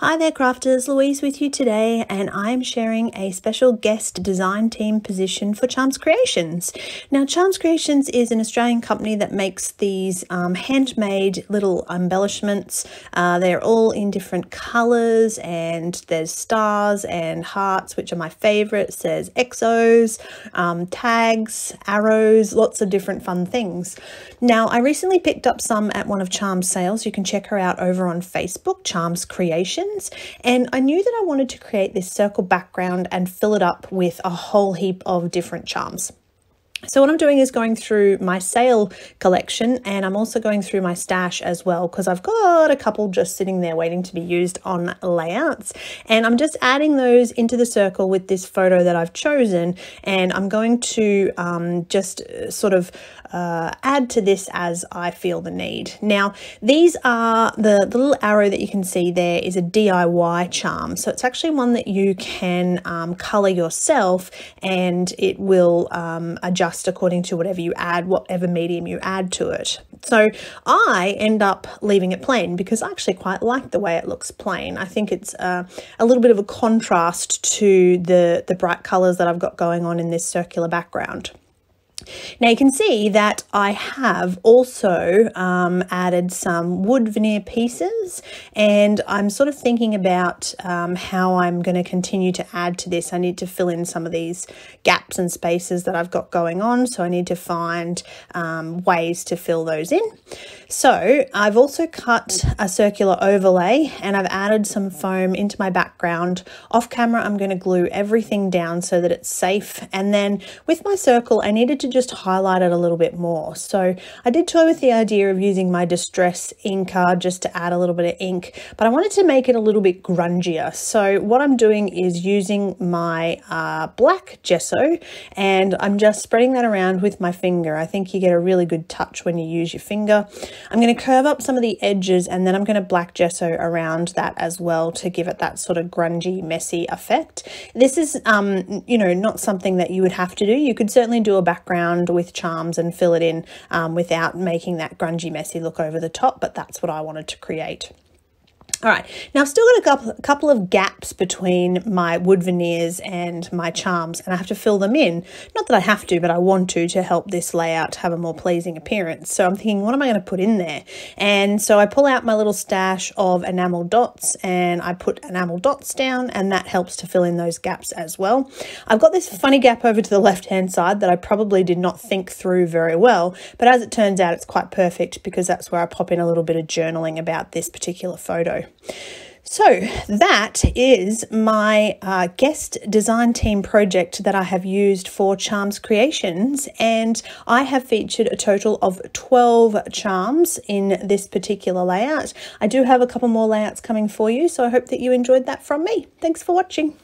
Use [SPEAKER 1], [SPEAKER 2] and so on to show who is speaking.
[SPEAKER 1] Hi there, crafters. Louise with you today, and I'm sharing a special guest design team position for Charms Creations. Now, Charms Creations is an Australian company that makes these um, handmade little embellishments. Uh, they're all in different colors, and there's stars and hearts, which are my favorites. There's exos, um, tags, arrows, lots of different fun things. Now, I recently picked up some at one of Charms sales. You can check her out over on Facebook, Charms Creations and I knew that I wanted to create this circle background and fill it up with a whole heap of different charms. So what I'm doing is going through my sale collection and I'm also going through my stash as well because I've got a couple just sitting there waiting to be used on layouts and I'm just adding those into the circle with this photo that I've chosen and I'm going to um, just uh, sort of uh, add to this as I feel the need. Now these are the, the little arrow that you can see there is a DIY charm so it's actually one that you can um, color yourself and it will um, adjust adjust according to whatever you add, whatever medium you add to it. So I end up leaving it plain because I actually quite like the way it looks plain. I think it's uh, a little bit of a contrast to the, the bright colours that I've got going on in this circular background. Now you can see that I have also um, added some wood veneer pieces and I'm sort of thinking about um, how I'm going to continue to add to this. I need to fill in some of these gaps and spaces that I've got going on so I need to find um, ways to fill those in. So I've also cut a circular overlay and I've added some foam into my background. Off camera I'm going to glue everything down so that it's safe and then with my circle I needed to just highlight it a little bit more. So I did toy with the idea of using my Distress inker just to add a little bit of ink, but I wanted to make it a little bit grungier. So what I'm doing is using my uh, black gesso and I'm just spreading that around with my finger. I think you get a really good touch when you use your finger. I'm going to curve up some of the edges and then I'm going to black gesso around that as well to give it that sort of grungy, messy effect. This is, um, you know, not something that you would have to do. You could certainly do a background around with charms and fill it in um, without making that grungy, messy look over the top. But that's what I wanted to create. All right, now I've still got a couple, of gaps between my wood veneers and my charms and I have to fill them in. Not that I have to, but I want to to help this layout have a more pleasing appearance. So I'm thinking, what am I going to put in there? And so I pull out my little stash of enamel dots and I put enamel dots down and that helps to fill in those gaps as well. I've got this funny gap over to the left-hand side that I probably did not think through very well, but as it turns out, it's quite perfect because that's where I pop in a little bit of journaling about this particular photo. So, that is my uh, guest design team project that I have used for Charms Creations, and I have featured a total of 12 charms in this particular layout. I do have a couple more layouts coming for you, so I hope that you enjoyed that from me. Thanks for watching.